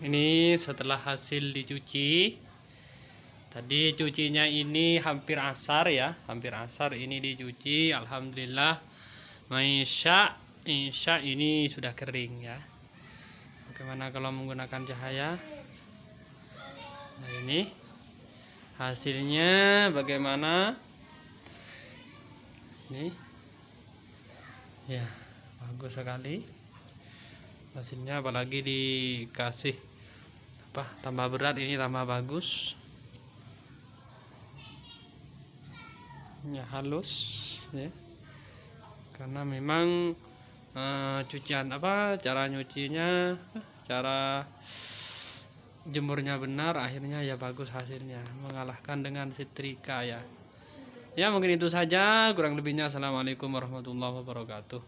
ini setelah hasil dicuci tadi cucinya ini hampir asar ya hampir asar ini dicuci Alhamdulillah Maisha Insya ini sudah kering ya bagaimana kalau menggunakan cahaya nah ini hasilnya bagaimana ini ya bagus sekali hasilnya apalagi dikasih apa tambah berat ini tambah bagus ya halus ya karena memang uh, cucian apa cara nyucinya cara jemurnya benar akhirnya ya bagus hasilnya mengalahkan dengan setrika ya ya mungkin itu saja kurang lebihnya assalamualaikum warahmatullahi wabarakatuh